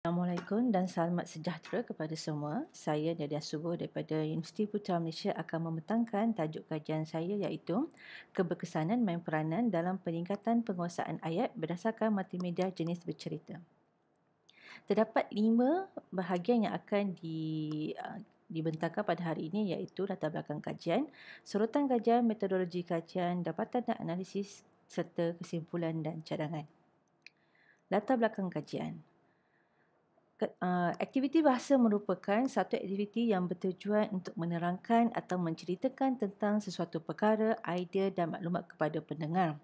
Assalamualaikum dan salamat sejahtera kepada semua. Saya Nadia Subuh daripada Universiti Putra Malaysia akan memetangkan tajuk kajian saya iaitu Keberkesanan main peranan dalam peningkatan penguasaan ayat berdasarkan multimedia jenis bercerita. Terdapat lima bahagian yang akan di, uh, dibentangkan pada hari ini iaitu latar belakang kajian, sorotan kajian, metodologi kajian, dapatan dan analisis serta kesimpulan dan cadangan. Latar belakang kajian. Uh, aktiviti bahasa merupakan satu aktiviti yang bertujuan untuk menerangkan atau menceritakan tentang sesuatu perkara, idea dan maklumat kepada pendengar.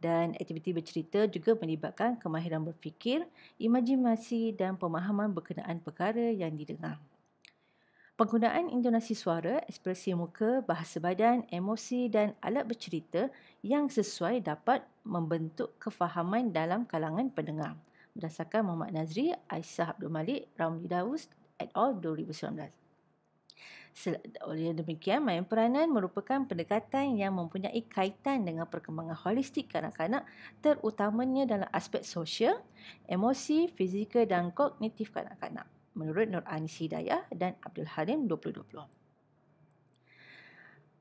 Dan aktiviti bercerita juga melibatkan kemahiran berfikir, imajinasi dan pemahaman berkenaan perkara yang didengar. Penggunaan intonasi suara, ekspresi muka, bahasa badan, emosi dan alat bercerita yang sesuai dapat membentuk kefahaman dalam kalangan pendengar berdasarkan Muhammad Nazri, Aisyah Abdul Malik, Ramli Daus et al. 2019. oleh demikian, main peranan merupakan pendekatan yang mempunyai kaitan dengan perkembangan holistik kanak-kanak terutamanya dalam aspek sosial, emosi, fizikal dan kognitif kanak-kanak menurut Nur Anis Hidayah dan Abdul Halim 2020.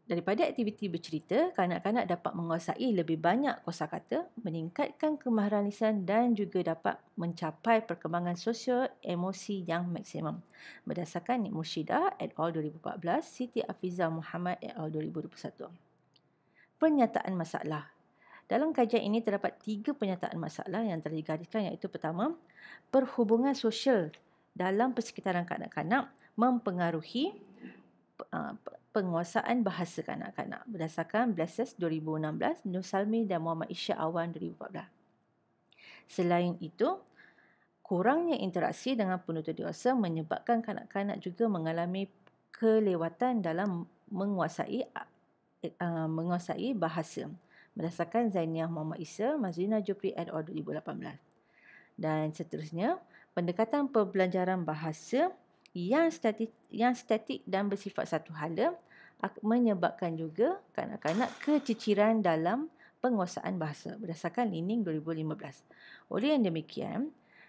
Daripada aktiviti bercerita, kanak-kanak dapat menguasai lebih banyak kosakata, meningkatkan kemahiran lisan dan juga dapat mencapai perkembangan sosial emosi yang maksimum. Berdasarkan Nik Mushida et al. 2014, Siti Afiza Muhammad et al. 2021. Pernyataan masalah dalam kajian ini terdapat tiga pernyataan masalah yang telah digariskan iaitu pertama, perhubungan sosial dalam persekitaran kanak-kanak mempengaruhi Ah, penguasaan bahasa kanak-kanak berdasarkan Blesses 2016 Nur Salmi dan Muhammad Isya Awan 2014. Selain itu, kurangnya interaksi dengan penutur dewasa menyebabkan kanak-kanak juga mengalami kelewatan dalam menguasai eh, ah, menguasai bahasa berdasarkan Zainiah Muhammad Isa Mazlina Jupri et al. 2018. Dan seterusnya, pendekatan pembelajaran bahasa yang statik, yang statik dan bersifat satu hala menyebabkan juga kanak-kanak keciciran dalam penguasaan bahasa berdasarkan Lining 2015. Oleh yang demikian,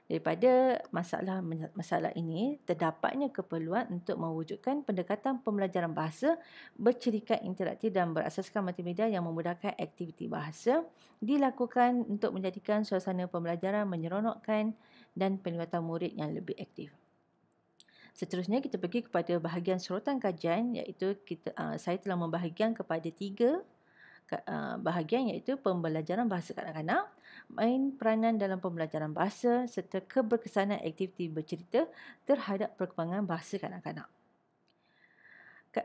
daripada masalah masalah ini terdapatnya keperluan untuk mewujudkan pendekatan pembelajaran bahasa bercirikan interaktif dan berasaskan multimedia yang memudahkan aktiviti bahasa dilakukan untuk menjadikan suasana pembelajaran menyeronokkan dan penglibatan murid yang lebih aktif. Seterusnya kita pergi kepada bahagian sorotan kajian iaitu kita uh, saya telah membahagikan kepada tiga uh, bahagian iaitu pembelajaran bahasa kanak-kanak, main peranan dalam pembelajaran bahasa serta keberkesanan aktiviti bercerita terhadap perkembangan bahasa kanak-kanak.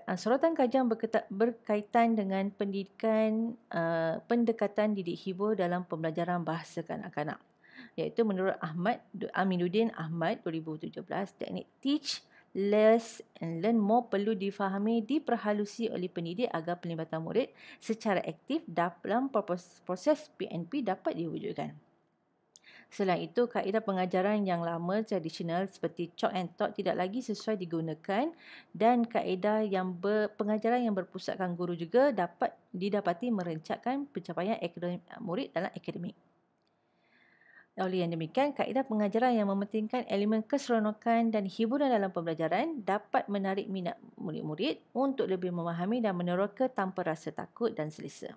Ah, sorotan kajian berkaitan dengan pendidikan uh, pendekatan didik hibur dalam pembelajaran bahasa kanak-kanak iaitu menurut Ahmad Aminuddin Ahmad 2017 teknik teach less and learn more perlu difahami diperhalusi oleh pendidik agar pelibatan murid secara aktif dalam proses PNP dapat diwujudkan. Selain itu, kaedah pengajaran yang lama tradisional seperti chalk and talk tidak lagi sesuai digunakan dan kaedah yang ber, pengajaran yang berpusatkan guru juga dapat didapati merencatkan pencapaian akademik murid dalam akademik. Oleh yang demikian, kaedah pengajaran yang mementingkan elemen keseronokan dan hiburan dalam pembelajaran dapat menarik minat murid-murid untuk lebih memahami dan meneroka tanpa rasa takut dan selesa.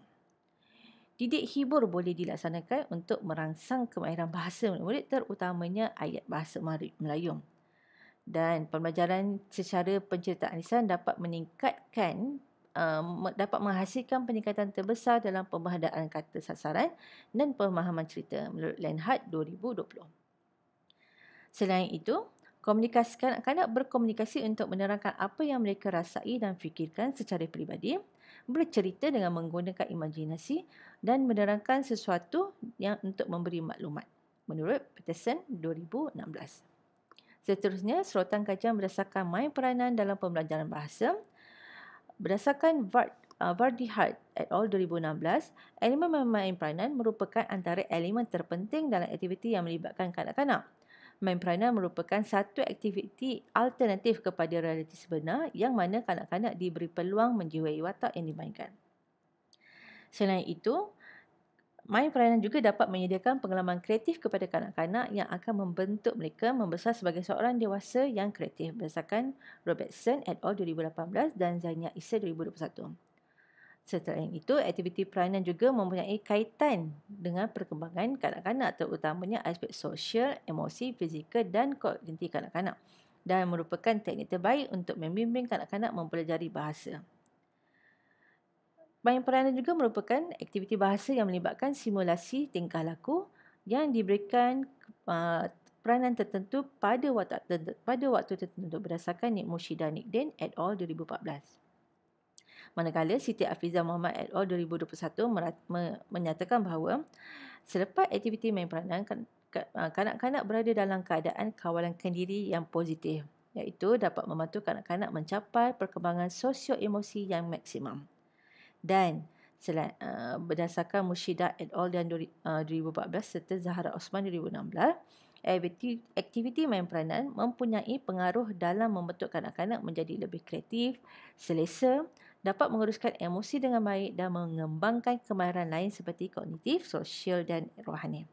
Didik hibur boleh dilaksanakan untuk merangsang kemahiran bahasa murid-murid terutamanya ayat bahasa Melayu. Dan pembelajaran secara penceritaan lisan dapat meningkatkan uh, dapat menghasilkan peningkatan terbesar dalam pembahadaan kata sasaran dan pemahaman cerita menurut Lenhart 2020. Selain itu, komunikasi anak-anak berkomunikasi untuk menerangkan apa yang mereka rasai dan fikirkan secara peribadi, bercerita dengan menggunakan imajinasi dan menerangkan sesuatu yang untuk memberi maklumat menurut Peterson 2016. Seterusnya, serotan kajian berdasarkan main peranan dalam pembelajaran bahasa Berdasarkan uh, Vardihard et al. 2016, elemen memain peranan merupakan antara elemen terpenting dalam aktiviti yang melibatkan kanak-kanak. Main peranan merupakan satu aktiviti alternatif kepada realiti sebenar yang mana kanak-kanak diberi peluang menjiwai watak yang dimainkan. Selain itu, main peranan juga dapat menyediakan pengalaman kreatif kepada kanak-kanak yang akan membentuk mereka membesar sebagai seorang dewasa yang kreatif berdasarkan Robertson et al. 2018 dan Zainia Issa 2021. Selain itu, aktiviti peranan juga mempunyai kaitan dengan perkembangan kanak-kanak terutamanya aspek sosial, emosi, fizikal dan kognitif kanak-kanak dan merupakan teknik terbaik untuk membimbing kanak-kanak mempelajari bahasa. Main peranan juga merupakan aktiviti bahasa yang melibatkan simulasi tingkah laku yang diberikan uh, peranan tertentu pada waktu pada waktu tertentu berdasarkan Nik Mushi Nik Den et al 2014. Manakala Siti Afiza Muhammad et al 2021 menyatakan bahawa selepas aktiviti main peranan kan-, uh, kanak-kanak berada dalam keadaan kawalan kendiri yang positif iaitu dapat membantu kanak-kanak mencapai perkembangan sosio emosi yang maksimum dan uh, berdasarkan Mushida et al. dan uh, 2014 serta Zahara Osman 2016, aktiviti main peranan mempunyai pengaruh dalam membentuk kanak-kanak menjadi lebih kreatif, selesa, dapat menguruskan emosi dengan baik dan mengembangkan kemahiran lain seperti kognitif, sosial dan rohani.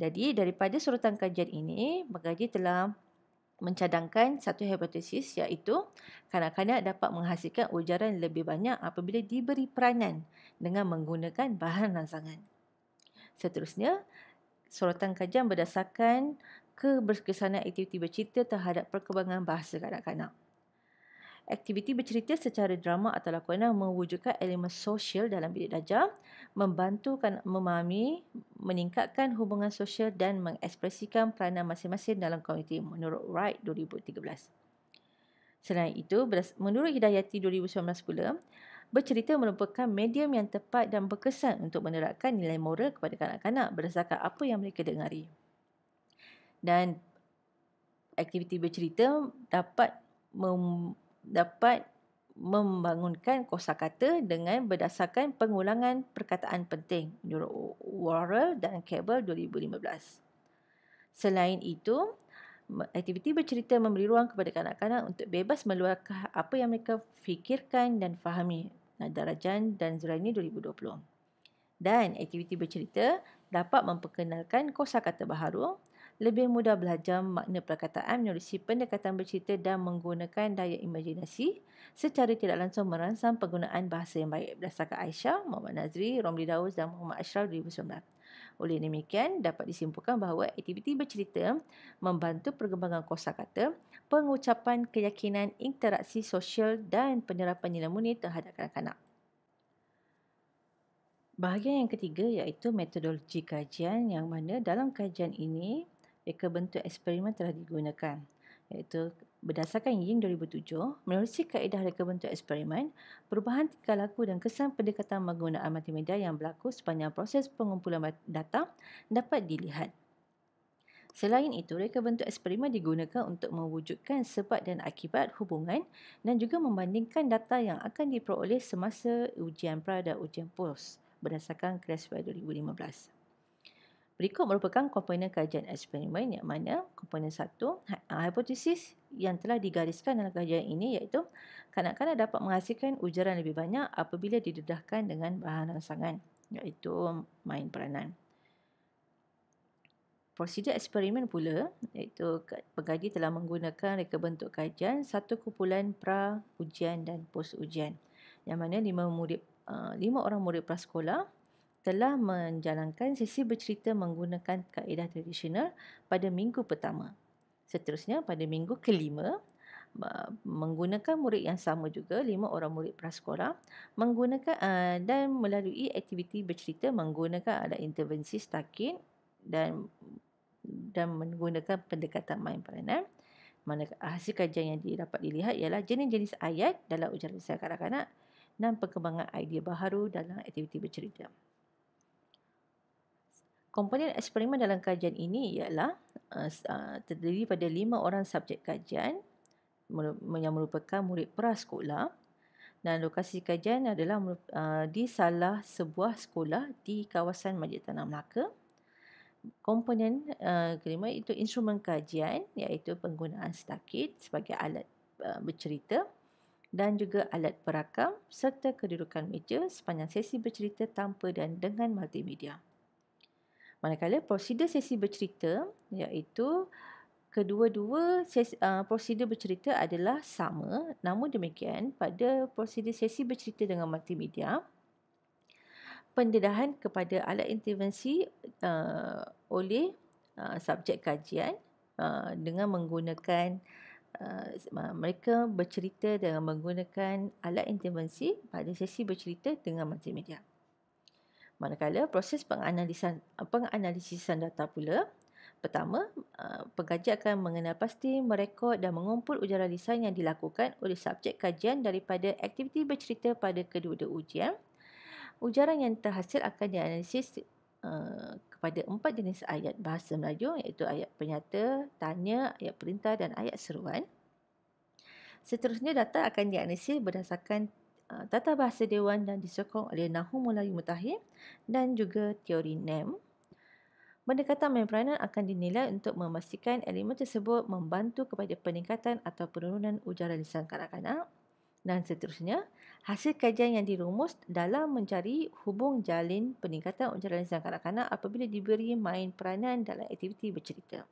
Jadi daripada sorotan kajian ini, pengkaji telah mencadangkan satu hipotesis iaitu kanak-kanak dapat menghasilkan ujaran lebih banyak apabila diberi peranan dengan menggunakan bahan rangsangan. Seterusnya, sorotan kajian berdasarkan keberkesanan aktiviti bercerita terhadap perkembangan bahasa kanak-kanak. Aktiviti bercerita secara drama atau lakonan mewujudkan elemen sosial dalam bilik darjah, membantukan memahami, meningkatkan hubungan sosial dan mengekspresikan peranan masing-masing dalam komuniti menurut Wright 2013. Selain itu, menurut Hidayati 2019 pula, bercerita merupakan medium yang tepat dan berkesan untuk menerapkan nilai moral kepada kanak-kanak berdasarkan apa yang mereka dengari. Dan aktiviti bercerita dapat mem- dapat membangunkan kosakata dengan berdasarkan pengulangan perkataan penting menurut Warrell dan Cable 2015. Selain itu, aktiviti bercerita memberi ruang kepada kanak-kanak untuk bebas meluahkan apa yang mereka fikirkan dan fahami. Nadarajan dan Zulaini 2020. Dan aktiviti bercerita dapat memperkenalkan kosakata baharu, lebih mudah belajar makna perkataan menerusi pendekatan bercerita dan menggunakan daya imajinasi secara tidak langsung merangsang penggunaan bahasa yang baik berdasarkan Aisyah, Muhammad Nazri, Romli Dawes dan Muhammad Ashraf 2019. Oleh demikian, dapat disimpulkan bahawa aktiviti bercerita membantu perkembangan kosa kata, pengucapan keyakinan interaksi sosial dan penerapan nilai murni terhadap kanak-kanak. Bahagian yang ketiga iaitu metodologi kajian yang mana dalam kajian ini reka bentuk eksperimen telah digunakan iaitu berdasarkan Ying 2007 melalui kaedah reka bentuk eksperimen perubahan tingkah laku dan kesan pendekatan penggunaan multimedia yang berlaku sepanjang proses pengumpulan data dapat dilihat Selain itu, reka bentuk eksperimen digunakan untuk mewujudkan sebab dan akibat hubungan dan juga membandingkan data yang akan diperoleh semasa ujian pra dan ujian post berdasarkan Creswell 2015. Berikut merupakan komponen kajian eksperimen yang mana komponen satu ha, ah, hipotesis yang telah digariskan dalam kajian ini iaitu kanak-kanak dapat menghasilkan ujaran lebih banyak apabila didedahkan dengan bahan rangsangan iaitu main peranan. Prosedur eksperimen pula iaitu pengkaji telah menggunakan reka bentuk kajian satu kumpulan pra ujian dan post ujian yang mana lima murid ah, lima orang murid prasekolah telah menjalankan sesi bercerita menggunakan kaedah tradisional pada minggu pertama. Seterusnya pada minggu kelima menggunakan murid yang sama juga lima orang murid prasekolah menggunakan uh, dan melalui aktiviti bercerita menggunakan ada intervensi stakin dan dan menggunakan pendekatan main peranan mana hasil kajian yang dapat dilihat ialah jenis-jenis ayat dalam ujian besar kanak-kanak dan perkembangan idea baharu dalam aktiviti bercerita. Komponen eksperimen dalam kajian ini ialah uh, terdiri pada lima orang subjek kajian yang merupakan murid prasekolah dan lokasi kajian adalah eh, di salah sebuah sekolah di kawasan Masjid Tanah Melaka. Komponen kelima itu instrumen kajian iaitu penggunaan stakit sebagai alat bercerita dan juga alat perakam serta kedudukan meja sepanjang sesi bercerita tanpa dan dengan multimedia. Manakala prosedur sesi bercerita iaitu kedua-dua uh, prosedur bercerita adalah sama. Namun demikian, pada prosedur sesi bercerita dengan multimedia, pendedahan kepada alat intervensi uh, oleh uh, subjek kajian uh, dengan menggunakan Uh, mereka bercerita dengan menggunakan alat intervensi pada sesi bercerita dengan multimedia. Manakala proses penganalisan eh, penganalisisan data pula, pertama, eh, pengkaji akan mengenal pasti, merekod dan mengumpul ujaran lisan yang dilakukan oleh subjek kajian daripada aktiviti bercerita pada kedua-dua ujian. Ujaran yang terhasil akan dianalisis uh, kepada empat jenis ayat bahasa Melayu iaitu ayat penyata, tanya, ayat perintah dan ayat seruan. Seterusnya data akan dianalisis berdasarkan Ah, tata Bahasa Dewan dan disokong oleh Nahu Melayu Mutahir dan juga teori NEM. Pendekatan peranan akan dinilai untuk memastikan elemen tersebut membantu kepada peningkatan atau penurunan ujaran lisan kanak-kanak. Dan seterusnya, hasil kajian yang dirumus dalam mencari hubung jalin peningkatan ujaran lisan kanak-kanak apabila diberi main peranan dalam aktiviti bercerita.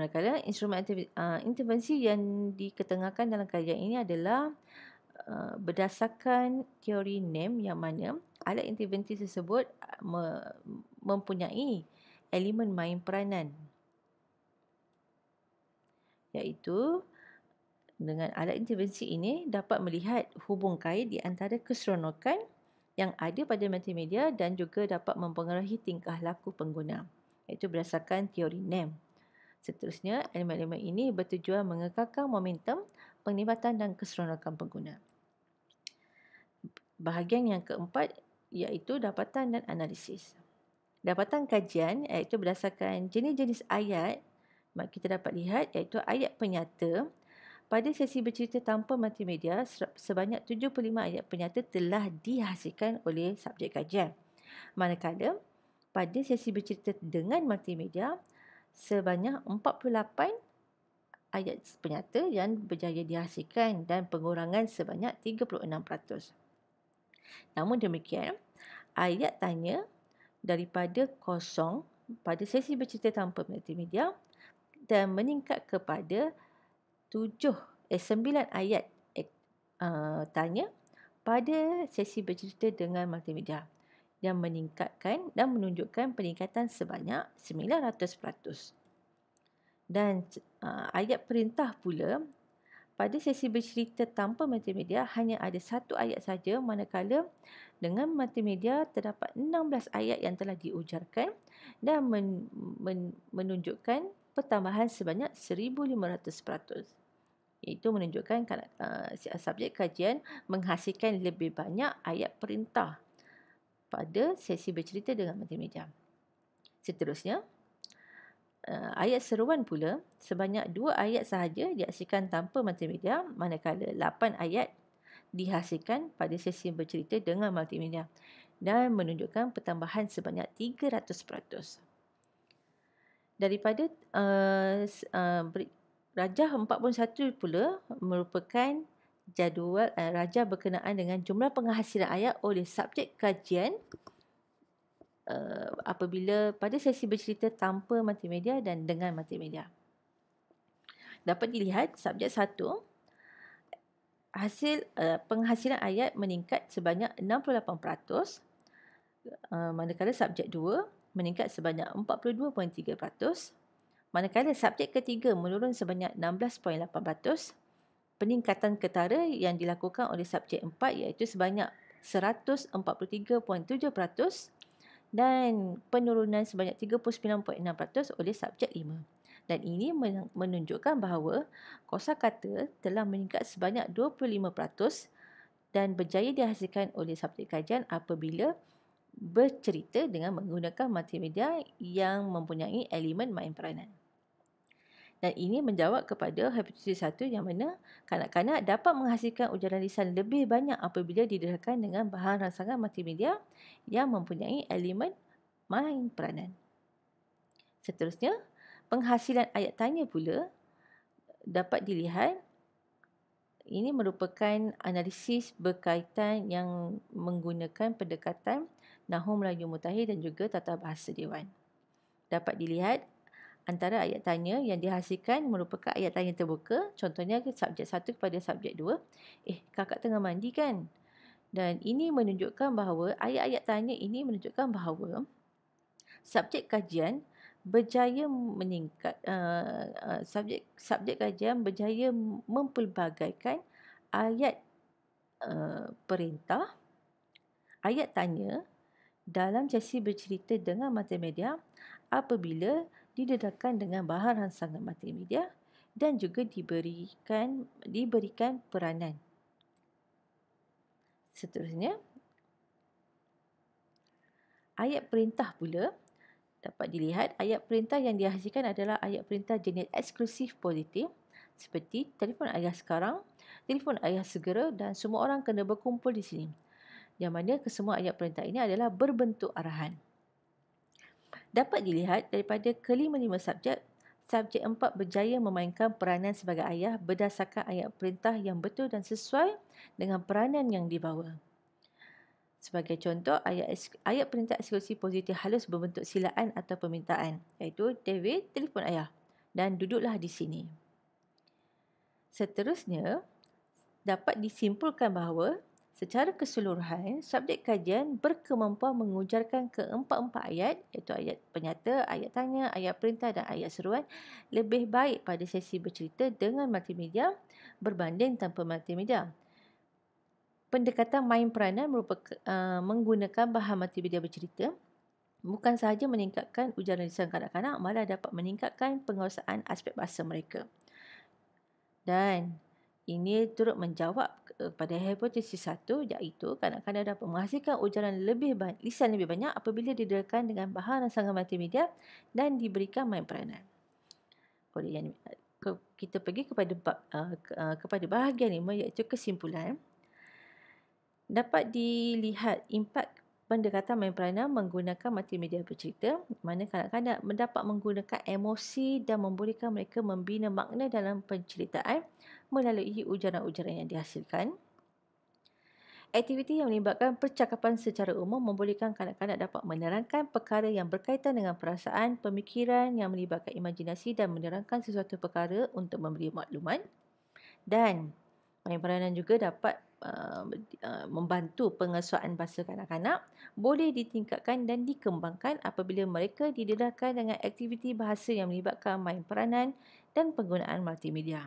Manakala, instrumen ah, intervensi yang diketengahkan dalam kajian ini adalah Uh, berdasarkan teori NEM yang mana alat intervensi tersebut uh, mempunyai elemen main peranan iaitu dengan alat intervensi ini dapat melihat hubung kait di antara keseronokan yang ada pada multimedia dan juga dapat mempengaruhi tingkah laku pengguna iaitu berdasarkan teori NEM. Seterusnya, elemen-elemen ini bertujuan mengekalkan momentum penglibatan dan keseronokan pengguna. Bahagian yang keempat iaitu dapatan dan analisis. Dapatan kajian iaitu berdasarkan jenis-jenis ayat mak kita dapat lihat iaitu ayat penyata pada sesi bercerita tanpa multimedia sebanyak 75 ayat penyata telah dihasilkan oleh subjek kajian. Manakala pada sesi bercerita dengan multimedia sebanyak 48 ayat penyata yang berjaya dihasilkan dan pengurangan sebanyak 36%. Namun demikian, ayat tanya daripada kosong pada sesi bercerita tanpa multimedia dan meningkat kepada tujuh, eh sembilan ayat eh, uh, tanya pada sesi bercerita dengan multimedia yang meningkatkan dan menunjukkan peningkatan sebanyak 900%. Dan uh, ayat perintah pula pada sesi bercerita tanpa multimedia hanya ada satu ayat saja manakala dengan multimedia terdapat 16 ayat yang telah diujarkan dan men- men- menunjukkan pertambahan sebanyak 1500%. Iaitu menunjukkan uh, subjek kajian menghasilkan lebih banyak ayat perintah pada sesi bercerita dengan multimedia. Seterusnya, Uh, ayat seruan pula sebanyak dua ayat sahaja dihasilkan tanpa multimedia manakala lapan ayat dihasilkan pada sesi bercerita dengan multimedia dan menunjukkan pertambahan sebanyak 300%. Daripada uh, uh, Rajah 41 pula merupakan jadual uh, Rajah berkenaan dengan jumlah penghasilan ayat oleh subjek kajian uh, apabila pada sesi bercerita tanpa multimedia dan dengan multimedia. Dapat dilihat subjek satu hasil uh, penghasilan ayat meningkat sebanyak 68% uh, eh, manakala subjek dua meningkat sebanyak 42.3% Manakala subjek ketiga menurun sebanyak 16.8%, peningkatan ketara yang dilakukan oleh subjek empat iaitu sebanyak 143.7%, dan penurunan sebanyak 39.6% oleh subjek 5. Dan ini menunjukkan bahawa kosa kata telah meningkat sebanyak 25% dan berjaya dihasilkan oleh subjek kajian apabila bercerita dengan menggunakan multimedia yang mempunyai elemen main peranan dan ini menjawab kepada hepatitis satu yang mana kanak-kanak dapat menghasilkan ujaran lisan lebih banyak apabila didedahkan dengan bahan rangsangan multimedia yang mempunyai elemen main peranan. Seterusnya, penghasilan ayat tanya pula dapat dilihat ini merupakan analisis berkaitan yang menggunakan pendekatan Nahum Melayu Mutahir dan juga Tata Bahasa Dewan. Dapat dilihat antara ayat tanya yang dihasilkan merupakan ayat tanya terbuka. Contohnya subjek satu kepada subjek dua. Eh, kakak tengah mandi kan? Dan ini menunjukkan bahawa ayat-ayat tanya ini menunjukkan bahawa subjek kajian berjaya meningkat uh, uh, subjek subjek kajian berjaya mempelbagaikan ayat uh, perintah ayat tanya dalam sesi bercerita dengan multimedia apabila didedahkan dengan bahan rangsangan multimedia dan juga diberikan diberikan peranan. Seterusnya, ayat perintah pula dapat dilihat ayat perintah yang dihasilkan adalah ayat perintah jenis eksklusif positif seperti telefon ayah sekarang, telefon ayah segera dan semua orang kena berkumpul di sini. Yang mana kesemua ayat perintah ini adalah berbentuk arahan. Dapat dilihat daripada kelima-lima subjek, subjek empat berjaya memainkan peranan sebagai ayah berdasarkan ayat perintah yang betul dan sesuai dengan peranan yang dibawa. Sebagai contoh, ayat, ayat perintah eksekusi positif halus berbentuk silaan atau permintaan iaitu David telefon ayah dan duduklah di sini. Seterusnya, dapat disimpulkan bahawa Secara keseluruhan, subjek kajian berkemampuan mengujarkan keempat-empat ayat iaitu ayat penyata, ayat tanya, ayat perintah dan ayat seruan lebih baik pada sesi bercerita dengan multimedia berbanding tanpa multimedia. Pendekatan main peranan eh, menggunakan bahan multimedia bercerita bukan sahaja meningkatkan ujaran lisan kanak-kanak malah dapat meningkatkan penguasaan aspek bahasa mereka. Dan ini turut menjawab Eh, pada hipotesis satu, iaitu kanak-kanak dapat menghasilkan ujaran lebih banyak, lisan lebih banyak apabila didedahkan dengan bahan rangsangan multimedia dan diberikan main peranan. Okey yang kita pergi kepada uh, kepada bahagian lima, iaitu kesimpulan. Dapat dilihat impak pendekatan main peranan menggunakan multimedia bercerita mana kanak-kanak mendapat menggunakan emosi dan membolehkan mereka membina makna dalam penceritaan melalui ujaran-ujaran yang dihasilkan. Aktiviti yang melibatkan percakapan secara umum membolehkan kanak-kanak dapat menerangkan perkara yang berkaitan dengan perasaan, pemikiran yang melibatkan imajinasi dan menerangkan sesuatu perkara untuk memberi maklumat dan peranan juga dapat uh, uh, membantu pengesuaian bahasa kanak-kanak boleh ditingkatkan dan dikembangkan apabila mereka didedahkan dengan aktiviti bahasa yang melibatkan main peranan dan penggunaan multimedia.